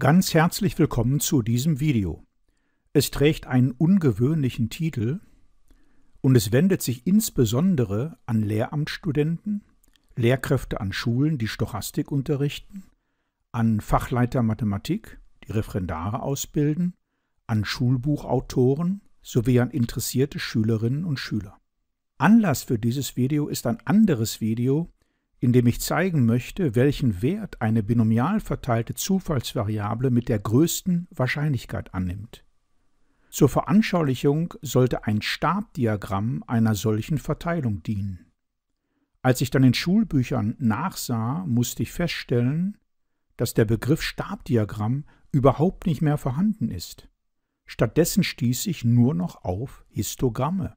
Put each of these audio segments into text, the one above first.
Ganz herzlich willkommen zu diesem Video. Es trägt einen ungewöhnlichen Titel und es wendet sich insbesondere an Lehramtsstudenten, Lehrkräfte an Schulen, die Stochastik unterrichten, an Fachleiter Mathematik, die Referendare ausbilden, an Schulbuchautoren sowie an interessierte Schülerinnen und Schüler. Anlass für dieses Video ist ein anderes Video, indem ich zeigen möchte, welchen Wert eine binomial verteilte Zufallsvariable mit der größten Wahrscheinlichkeit annimmt. Zur Veranschaulichung sollte ein Stabdiagramm einer solchen Verteilung dienen. Als ich dann in Schulbüchern nachsah, musste ich feststellen, dass der Begriff Stabdiagramm überhaupt nicht mehr vorhanden ist. Stattdessen stieß ich nur noch auf Histogramme.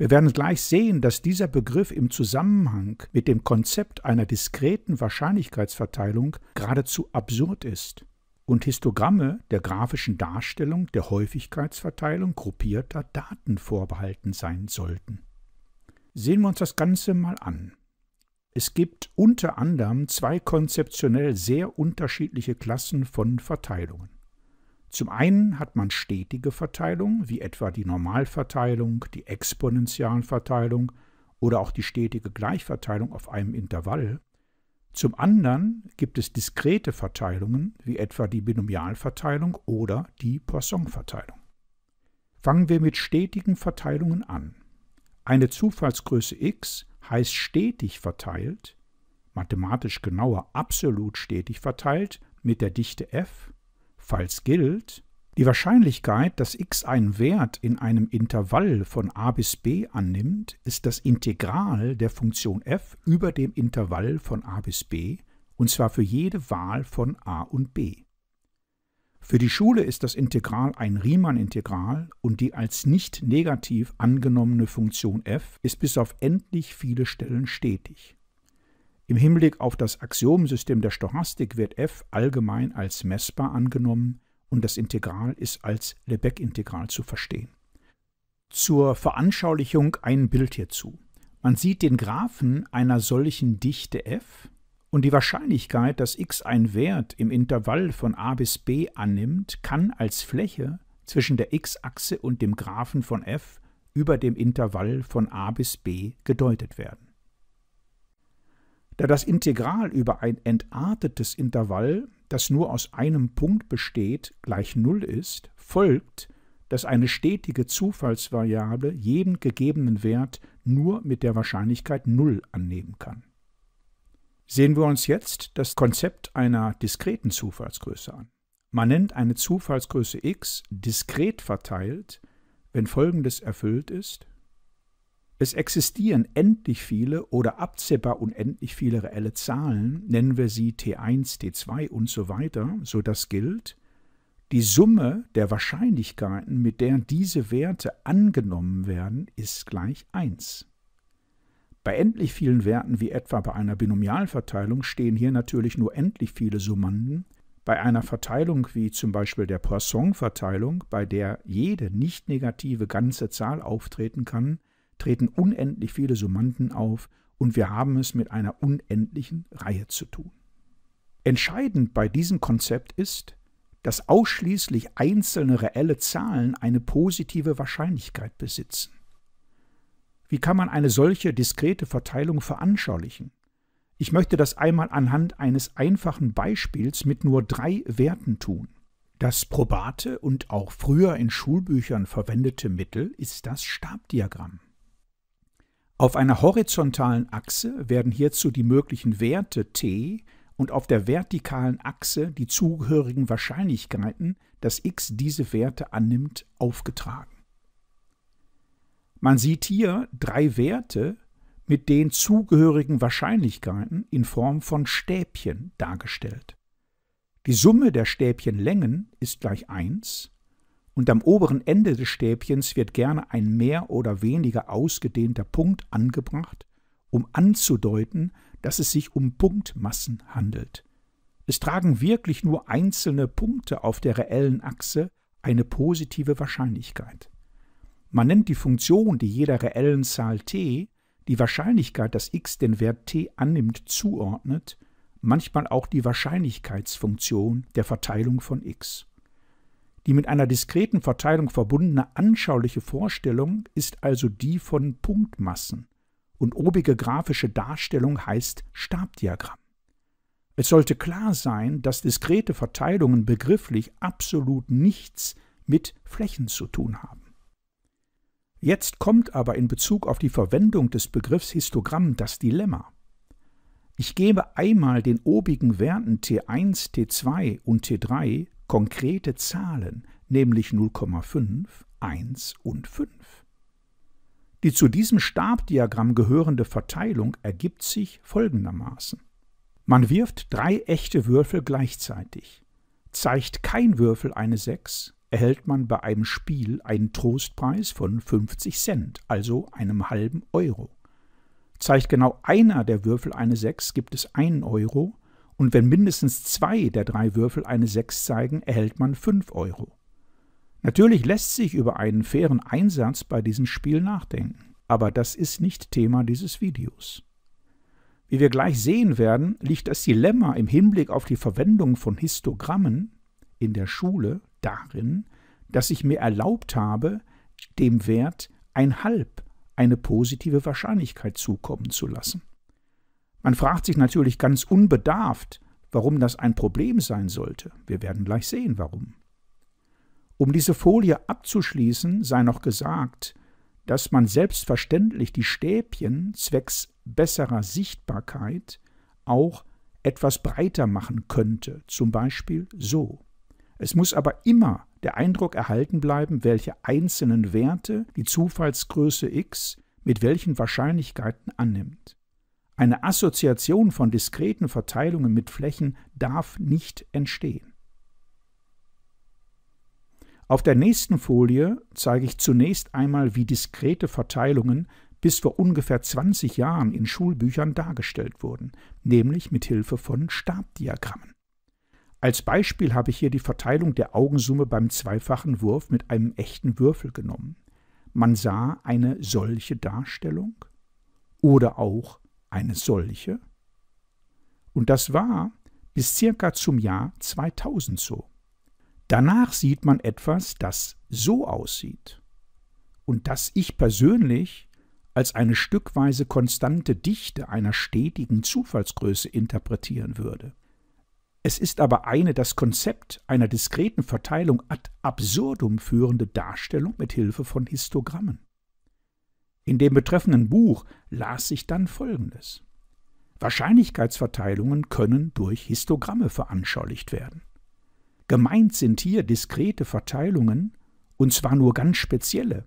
Wir werden gleich sehen, dass dieser Begriff im Zusammenhang mit dem Konzept einer diskreten Wahrscheinlichkeitsverteilung geradezu absurd ist und Histogramme der grafischen Darstellung der Häufigkeitsverteilung gruppierter Daten vorbehalten sein sollten. Sehen wir uns das Ganze mal an. Es gibt unter anderem zwei konzeptionell sehr unterschiedliche Klassen von Verteilungen. Zum einen hat man stetige Verteilungen, wie etwa die Normalverteilung, die Exponentialverteilung oder auch die stetige Gleichverteilung auf einem Intervall. Zum anderen gibt es diskrete Verteilungen, wie etwa die Binomialverteilung oder die Poisson-Verteilung. Fangen wir mit stetigen Verteilungen an. Eine Zufallsgröße x heißt stetig verteilt, mathematisch genauer absolut stetig verteilt mit der Dichte f Falls gilt, die Wahrscheinlichkeit, dass x einen Wert in einem Intervall von a bis b annimmt, ist das Integral der Funktion f über dem Intervall von a bis b, und zwar für jede Wahl von a und b. Für die Schule ist das Integral ein Riemann-Integral und die als nicht negativ angenommene Funktion f ist bis auf endlich viele Stellen stetig. Im Hinblick auf das Axiomsystem der Stochastik wird f allgemein als messbar angenommen und das Integral ist als Lebesgue-Integral zu verstehen. Zur Veranschaulichung ein Bild hierzu. Man sieht den Graphen einer solchen Dichte f und die Wahrscheinlichkeit, dass x einen Wert im Intervall von a bis b annimmt, kann als Fläche zwischen der x-Achse und dem Graphen von f über dem Intervall von a bis b gedeutet werden. Da das Integral über ein entartetes Intervall, das nur aus einem Punkt besteht, gleich Null ist, folgt, dass eine stetige Zufallsvariable jeden gegebenen Wert nur mit der Wahrscheinlichkeit Null annehmen kann. Sehen wir uns jetzt das Konzept einer diskreten Zufallsgröße an. Man nennt eine Zufallsgröße x diskret verteilt, wenn folgendes erfüllt ist es existieren endlich viele oder absehbar unendlich viele reelle Zahlen, nennen wir sie T1, T2 und so weiter, so dass gilt, die Summe der Wahrscheinlichkeiten, mit der diese Werte angenommen werden, ist gleich 1. Bei endlich vielen Werten wie etwa bei einer Binomialverteilung stehen hier natürlich nur endlich viele Summanden, bei einer Verteilung wie zum Beispiel der Poisson-Verteilung, bei der jede nicht negative ganze Zahl auftreten kann, treten unendlich viele Summanden auf und wir haben es mit einer unendlichen Reihe zu tun. Entscheidend bei diesem Konzept ist, dass ausschließlich einzelne reelle Zahlen eine positive Wahrscheinlichkeit besitzen. Wie kann man eine solche diskrete Verteilung veranschaulichen? Ich möchte das einmal anhand eines einfachen Beispiels mit nur drei Werten tun. Das probate und auch früher in Schulbüchern verwendete Mittel ist das Stabdiagramm. Auf einer horizontalen Achse werden hierzu die möglichen Werte t und auf der vertikalen Achse die zugehörigen Wahrscheinlichkeiten, dass x diese Werte annimmt, aufgetragen. Man sieht hier drei Werte mit den zugehörigen Wahrscheinlichkeiten in Form von Stäbchen dargestellt. Die Summe der Stäbchenlängen ist gleich 1 und am oberen Ende des Stäbchens wird gerne ein mehr oder weniger ausgedehnter Punkt angebracht, um anzudeuten, dass es sich um Punktmassen handelt. Es tragen wirklich nur einzelne Punkte auf der reellen Achse eine positive Wahrscheinlichkeit. Man nennt die Funktion, die jeder reellen Zahl t die Wahrscheinlichkeit, dass x den Wert t annimmt, zuordnet, manchmal auch die Wahrscheinlichkeitsfunktion der Verteilung von x. Die mit einer diskreten Verteilung verbundene anschauliche Vorstellung ist also die von Punktmassen und obige grafische Darstellung heißt Stabdiagramm. Es sollte klar sein, dass diskrete Verteilungen begrifflich absolut nichts mit Flächen zu tun haben. Jetzt kommt aber in Bezug auf die Verwendung des Begriffs Histogramm das Dilemma. Ich gebe einmal den obigen Werten T1, T2 und T3 konkrete Zahlen, nämlich 0,5, 1 und 5. Die zu diesem Stabdiagramm gehörende Verteilung ergibt sich folgendermaßen. Man wirft drei echte Würfel gleichzeitig. Zeigt kein Würfel eine 6, erhält man bei einem Spiel einen Trostpreis von 50 Cent, also einem halben Euro. Zeigt genau einer der Würfel eine 6, gibt es einen Euro, und wenn mindestens zwei der drei Würfel eine 6 zeigen, erhält man 5 Euro. Natürlich lässt sich über einen fairen Einsatz bei diesem Spiel nachdenken, aber das ist nicht Thema dieses Videos. Wie wir gleich sehen werden, liegt das Dilemma im Hinblick auf die Verwendung von Histogrammen in der Schule darin, dass ich mir erlaubt habe, dem Wert ein Halb eine positive Wahrscheinlichkeit zukommen zu lassen. Man fragt sich natürlich ganz unbedarft, warum das ein Problem sein sollte. Wir werden gleich sehen, warum. Um diese Folie abzuschließen, sei noch gesagt, dass man selbstverständlich die Stäbchen zwecks besserer Sichtbarkeit auch etwas breiter machen könnte, zum Beispiel so. Es muss aber immer der Eindruck erhalten bleiben, welche einzelnen Werte die Zufallsgröße x mit welchen Wahrscheinlichkeiten annimmt. Eine Assoziation von diskreten Verteilungen mit Flächen darf nicht entstehen. Auf der nächsten Folie zeige ich zunächst einmal, wie diskrete Verteilungen bis vor ungefähr 20 Jahren in Schulbüchern dargestellt wurden, nämlich mit Hilfe von Stabdiagrammen. Als Beispiel habe ich hier die Verteilung der Augensumme beim zweifachen Wurf mit einem echten Würfel genommen. Man sah eine solche Darstellung oder auch eine solche? Und das war bis circa zum Jahr 2000 so. Danach sieht man etwas, das so aussieht und das ich persönlich als eine stückweise konstante Dichte einer stetigen Zufallsgröße interpretieren würde. Es ist aber eine das Konzept einer diskreten Verteilung ad absurdum führende Darstellung mit Hilfe von Histogrammen. In dem betreffenden Buch las sich dann Folgendes. Wahrscheinlichkeitsverteilungen können durch Histogramme veranschaulicht werden. Gemeint sind hier diskrete Verteilungen, und zwar nur ganz spezielle.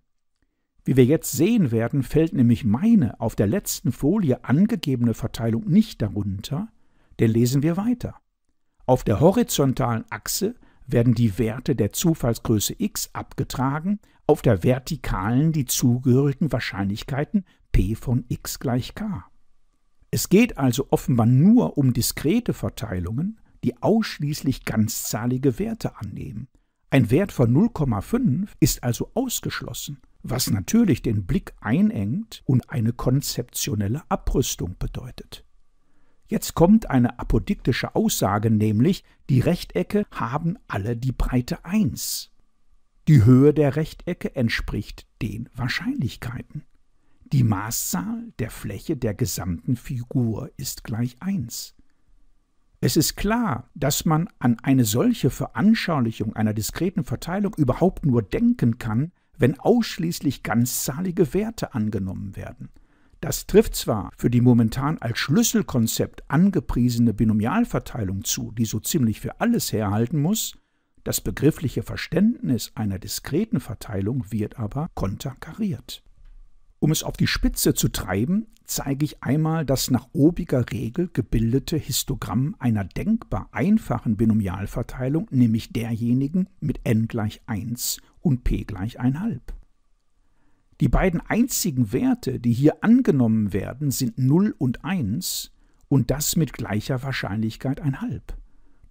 Wie wir jetzt sehen werden, fällt nämlich meine auf der letzten Folie angegebene Verteilung nicht darunter, denn lesen wir weiter. Auf der horizontalen Achse werden die Werte der Zufallsgröße x abgetragen, auf der Vertikalen die zugehörigen Wahrscheinlichkeiten p von x gleich k. Es geht also offenbar nur um diskrete Verteilungen, die ausschließlich ganzzahlige Werte annehmen. Ein Wert von 0,5 ist also ausgeschlossen, was natürlich den Blick einengt und eine konzeptionelle Abrüstung bedeutet. Jetzt kommt eine apodiktische Aussage, nämlich die Rechtecke haben alle die Breite 1. Die Höhe der Rechtecke entspricht den Wahrscheinlichkeiten. Die Maßzahl der Fläche der gesamten Figur ist gleich 1. Es ist klar, dass man an eine solche Veranschaulichung einer diskreten Verteilung überhaupt nur denken kann, wenn ausschließlich ganzzahlige Werte angenommen werden. Das trifft zwar für die momentan als Schlüsselkonzept angepriesene Binomialverteilung zu, die so ziemlich für alles herhalten muss, das begriffliche Verständnis einer diskreten Verteilung wird aber konterkariert. Um es auf die Spitze zu treiben, zeige ich einmal das nach obiger Regel gebildete Histogramm einer denkbar einfachen Binomialverteilung, nämlich derjenigen mit n gleich 1 und p gleich 1,5. Die beiden einzigen Werte, die hier angenommen werden, sind 0 und 1 und das mit gleicher Wahrscheinlichkeit 1,5.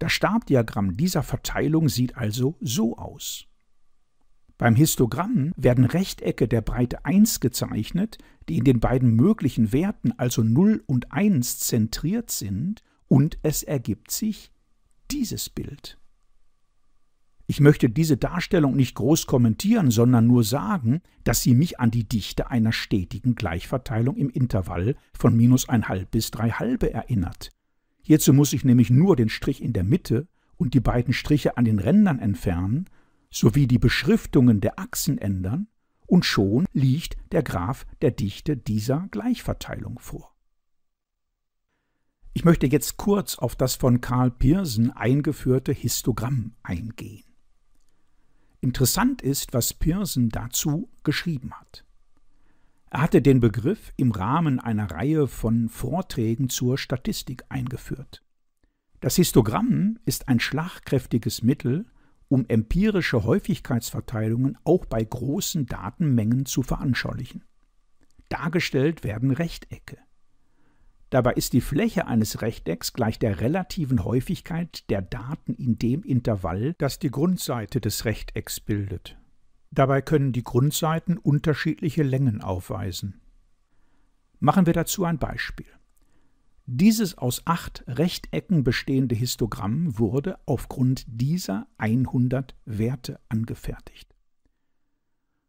Das Stabdiagramm dieser Verteilung sieht also so aus. Beim Histogramm werden Rechtecke der Breite 1 gezeichnet, die in den beiden möglichen Werten, also 0 und 1, zentriert sind, und es ergibt sich dieses Bild. Ich möchte diese Darstellung nicht groß kommentieren, sondern nur sagen, dass sie mich an die Dichte einer stetigen Gleichverteilung im Intervall von minus 1,5 bis 3,5 erinnert, Hierzu muss ich nämlich nur den Strich in der Mitte und die beiden Striche an den Rändern entfernen sowie die Beschriftungen der Achsen ändern und schon liegt der Graph der Dichte dieser Gleichverteilung vor. Ich möchte jetzt kurz auf das von Karl Pearson eingeführte Histogramm eingehen. Interessant ist, was Pearson dazu geschrieben hat. Er hatte den Begriff im Rahmen einer Reihe von Vorträgen zur Statistik eingeführt. Das Histogramm ist ein schlagkräftiges Mittel, um empirische Häufigkeitsverteilungen auch bei großen Datenmengen zu veranschaulichen. Dargestellt werden Rechtecke. Dabei ist die Fläche eines Rechtecks gleich der relativen Häufigkeit der Daten in dem Intervall, das die Grundseite des Rechtecks bildet. Dabei können die Grundseiten unterschiedliche Längen aufweisen. Machen wir dazu ein Beispiel. Dieses aus acht Rechtecken bestehende Histogramm wurde aufgrund dieser 100 Werte angefertigt.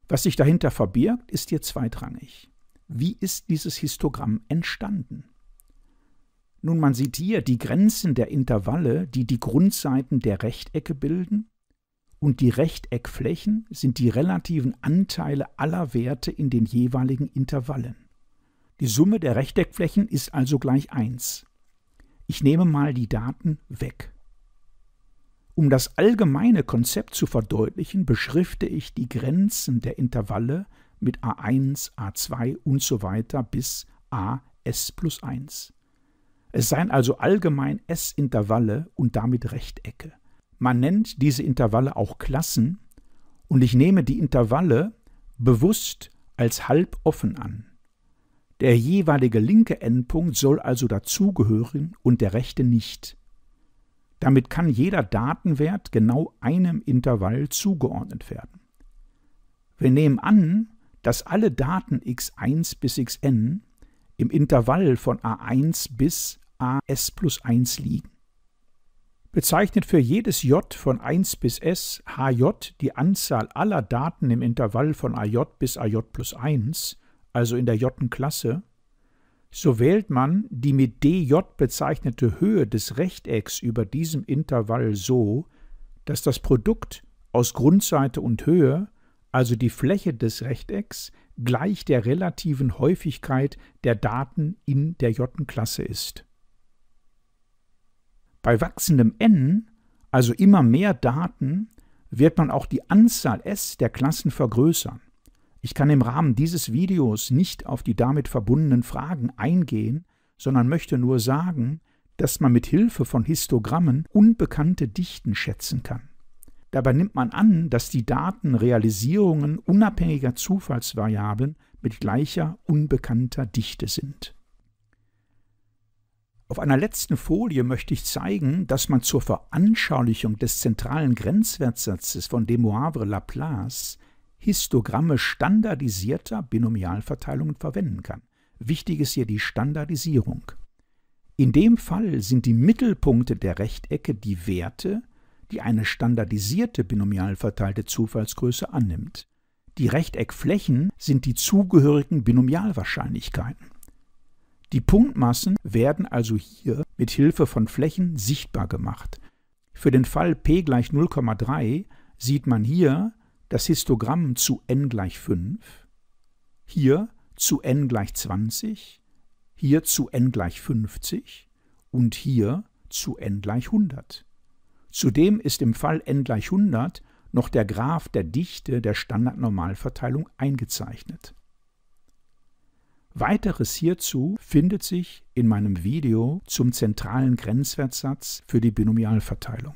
Was sich dahinter verbirgt, ist hier zweitrangig. Wie ist dieses Histogramm entstanden? Nun, man sieht hier die Grenzen der Intervalle, die die Grundseiten der Rechtecke bilden, und die Rechteckflächen sind die relativen Anteile aller Werte in den jeweiligen Intervallen. Die Summe der Rechteckflächen ist also gleich 1. Ich nehme mal die Daten weg. Um das allgemeine Konzept zu verdeutlichen, beschrifte ich die Grenzen der Intervalle mit a1, a2 und so weiter bis a plus 1. Es seien also allgemein S-Intervalle und damit Rechtecke. Man nennt diese Intervalle auch Klassen und ich nehme die Intervalle bewusst als halb offen an. Der jeweilige linke Endpunkt soll also dazugehören und der rechte nicht. Damit kann jeder Datenwert genau einem Intervall zugeordnet werden. Wir nehmen an, dass alle Daten x1 bis xn im Intervall von a1 bis as plus 1 liegen bezeichnet für jedes J von 1 bis S HJ die Anzahl aller Daten im Intervall von AJ bis AJ plus 1, also in der J-Klasse, so wählt man die mit DJ bezeichnete Höhe des Rechtecks über diesem Intervall so, dass das Produkt aus Grundseite und Höhe, also die Fläche des Rechtecks, gleich der relativen Häufigkeit der Daten in der J-Klasse ist. Bei wachsendem n, also immer mehr Daten, wird man auch die Anzahl s der Klassen vergrößern. Ich kann im Rahmen dieses Videos nicht auf die damit verbundenen Fragen eingehen, sondern möchte nur sagen, dass man mit Hilfe von Histogrammen unbekannte Dichten schätzen kann. Dabei nimmt man an, dass die Daten Realisierungen unabhängiger Zufallsvariablen mit gleicher unbekannter Dichte sind. Auf einer letzten Folie möchte ich zeigen, dass man zur Veranschaulichung des zentralen Grenzwertsatzes von Demoivre-Laplace Histogramme standardisierter Binomialverteilungen verwenden kann. Wichtig ist hier die Standardisierung. In dem Fall sind die Mittelpunkte der Rechtecke die Werte, die eine standardisierte binomialverteilte Zufallsgröße annimmt. Die Rechteckflächen sind die zugehörigen Binomialwahrscheinlichkeiten. Die Punktmassen werden also hier mit Hilfe von Flächen sichtbar gemacht. Für den Fall p gleich 0,3 sieht man hier das Histogramm zu n gleich 5, hier zu n gleich 20, hier zu n gleich 50 und hier zu n gleich 100. Zudem ist im Fall n gleich 100 noch der Graph der Dichte der Standardnormalverteilung eingezeichnet. Weiteres hierzu findet sich in meinem Video zum zentralen Grenzwertsatz für die Binomialverteilung.